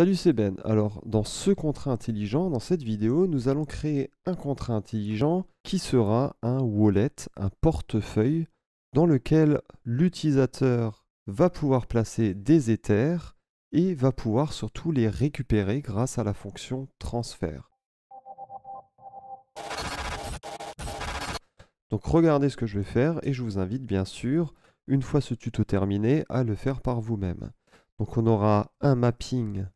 Salut, c'est Ben. Alors, dans ce contrat intelligent, dans cette vidéo, nous allons créer un contrat intelligent qui sera un wallet, un portefeuille dans lequel l'utilisateur va pouvoir placer des Ethers et va pouvoir surtout les récupérer grâce à la fonction transfert. Donc regardez ce que je vais faire et je vous invite bien sûr, une fois ce tuto terminé, à le faire par vous-même. Donc on aura un mapping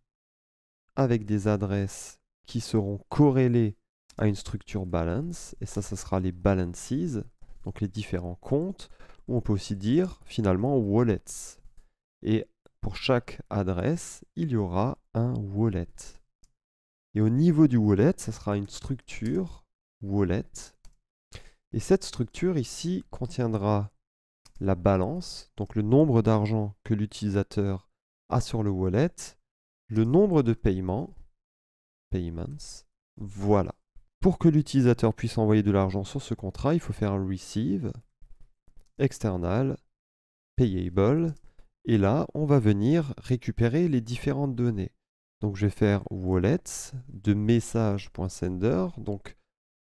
avec des adresses qui seront corrélées à une structure balance, et ça, ça sera les balances, donc les différents comptes, ou on peut aussi dire finalement wallets. Et pour chaque adresse, il y aura un wallet. Et au niveau du wallet, ça sera une structure wallet. Et cette structure ici contiendra la balance, donc le nombre d'argent que l'utilisateur a sur le wallet, le nombre de paiements, payments, voilà. Pour que l'utilisateur puisse envoyer de l'argent sur ce contrat, il faut faire un receive, external, payable, et là, on va venir récupérer les différentes données. Donc je vais faire wallets de message.sender, donc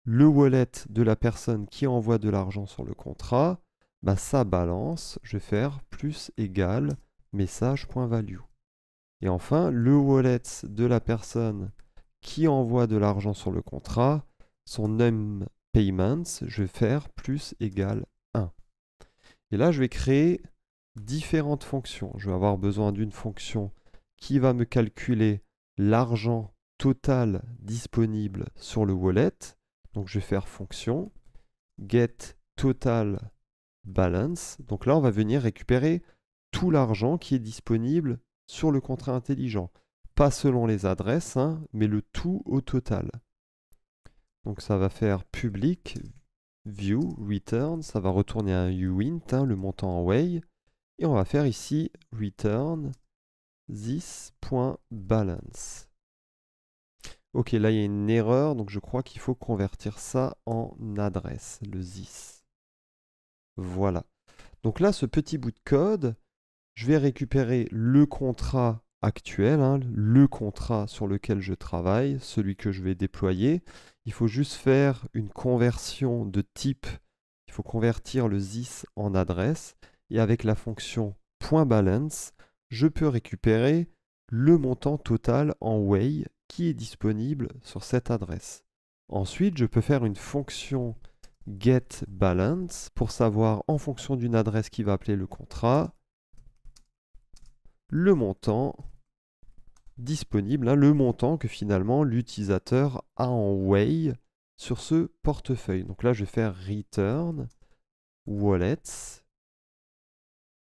le wallet de la personne qui envoie de l'argent sur le contrat, bah, sa balance, je vais faire plus égal message.value. Et enfin, le wallet de la personne qui envoie de l'argent sur le contrat, son numPayments, payments, je vais faire plus égale 1. Et là, je vais créer différentes fonctions. Je vais avoir besoin d'une fonction qui va me calculer l'argent total disponible sur le wallet. Donc je vais faire fonction get total balance. Donc là, on va venir récupérer tout l'argent qui est disponible sur le contrat intelligent. Pas selon les adresses, hein, mais le tout au total. Donc ça va faire public, view, return, ça va retourner un uint, hein, le montant en way. Et on va faire ici return this.balance. Ok, là il y a une erreur, donc je crois qu'il faut convertir ça en adresse, le this. Voilà. Donc là, ce petit bout de code, je vais récupérer le contrat actuel, hein, le contrat sur lequel je travaille, celui que je vais déployer. Il faut juste faire une conversion de type. Il faut convertir le ZIS en adresse. Et avec la fonction .balance, je peux récupérer le montant total en way qui est disponible sur cette adresse. Ensuite, je peux faire une fonction getBalance pour savoir en fonction d'une adresse qui va appeler le contrat, le montant disponible, hein, le montant que finalement l'utilisateur a en way sur ce portefeuille. Donc là, je vais faire return wallets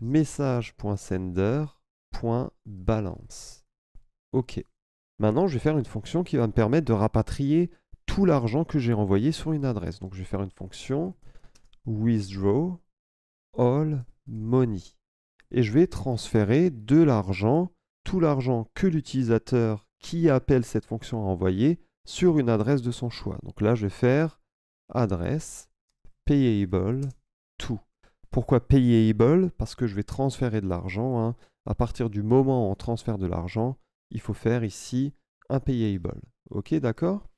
message.sender.balance. OK. Maintenant, je vais faire une fonction qui va me permettre de rapatrier tout l'argent que j'ai envoyé sur une adresse. Donc je vais faire une fonction withdraw all money et je vais transférer de l'argent, tout l'argent que l'utilisateur qui appelle cette fonction a envoyé, sur une adresse de son choix. Donc là, je vais faire adresse payable tout. Pourquoi payable Parce que je vais transférer de l'argent. Hein. À partir du moment où on transfère de l'argent, il faut faire ici un payable. Ok, d'accord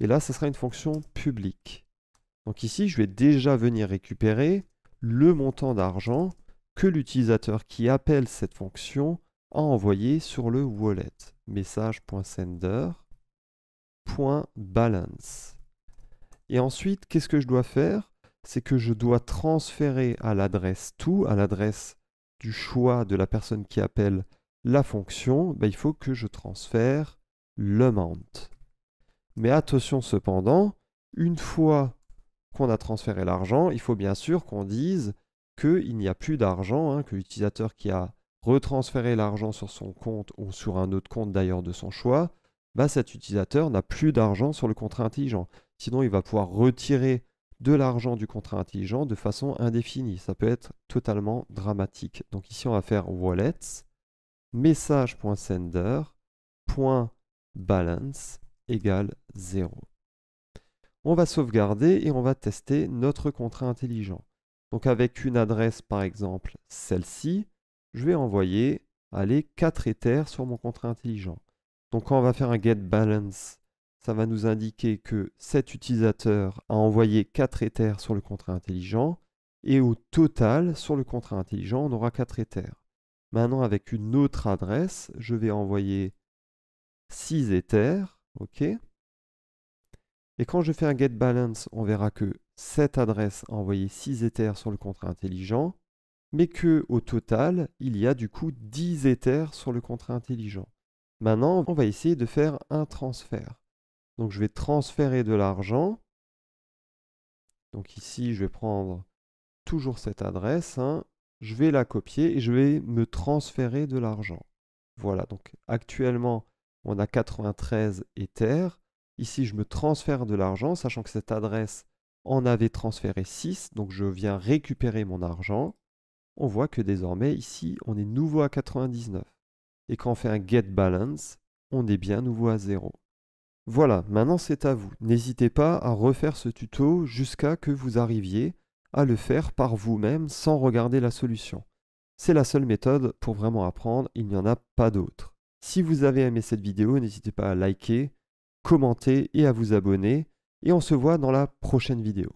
Et là, ce sera une fonction publique. Donc ici, je vais déjà venir récupérer le montant d'argent que l'utilisateur qui appelle cette fonction a envoyé sur le wallet. Message.sender.balance. Et ensuite, qu'est-ce que je dois faire C'est que je dois transférer à l'adresse tout, à l'adresse du choix de la personne qui appelle la fonction, ben, il faut que je transfère le mount. Mais attention cependant, une fois qu'on a transféré l'argent, il faut bien sûr qu'on dise qu'il n'y a plus d'argent, hein, que l'utilisateur qui a retransféré l'argent sur son compte ou sur un autre compte d'ailleurs de son choix, bah, cet utilisateur n'a plus d'argent sur le contrat intelligent. Sinon, il va pouvoir retirer de l'argent du contrat intelligent de façon indéfinie. Ça peut être totalement dramatique. Donc ici, on va faire wallets, message.sender.balance égale 0. On va sauvegarder et on va tester notre contrat intelligent. Donc avec une adresse par exemple celle-ci, je vais envoyer aller 4 éthers sur mon contrat intelligent. Donc quand on va faire un get balance, ça va nous indiquer que cet utilisateur a envoyé 4 éthers sur le contrat intelligent et au total sur le contrat intelligent, on aura 4 Ethers. Maintenant avec une autre adresse, je vais envoyer 6 éthers. OK Et quand je fais un get balance, on verra que cette adresse a envoyé 6 éthers sur le contrat intelligent, mais que au total, il y a du coup 10 éthers sur le contrat intelligent. Maintenant, on va essayer de faire un transfert. Donc je vais transférer de l'argent. Donc ici, je vais prendre toujours cette adresse. Hein. Je vais la copier et je vais me transférer de l'argent. Voilà, donc actuellement, on a 93 éthers. Ici, je me transfère de l'argent, sachant que cette adresse en avait transféré 6, donc je viens récupérer mon argent. On voit que désormais ici, on est nouveau à 99. Et quand on fait un get balance, on est bien nouveau à 0. Voilà, maintenant c'est à vous. N'hésitez pas à refaire ce tuto jusqu'à que vous arriviez à le faire par vous-même sans regarder la solution. C'est la seule méthode pour vraiment apprendre, il n'y en a pas d'autre. Si vous avez aimé cette vidéo, n'hésitez pas à liker, commenter et à vous abonner et on se voit dans la prochaine vidéo.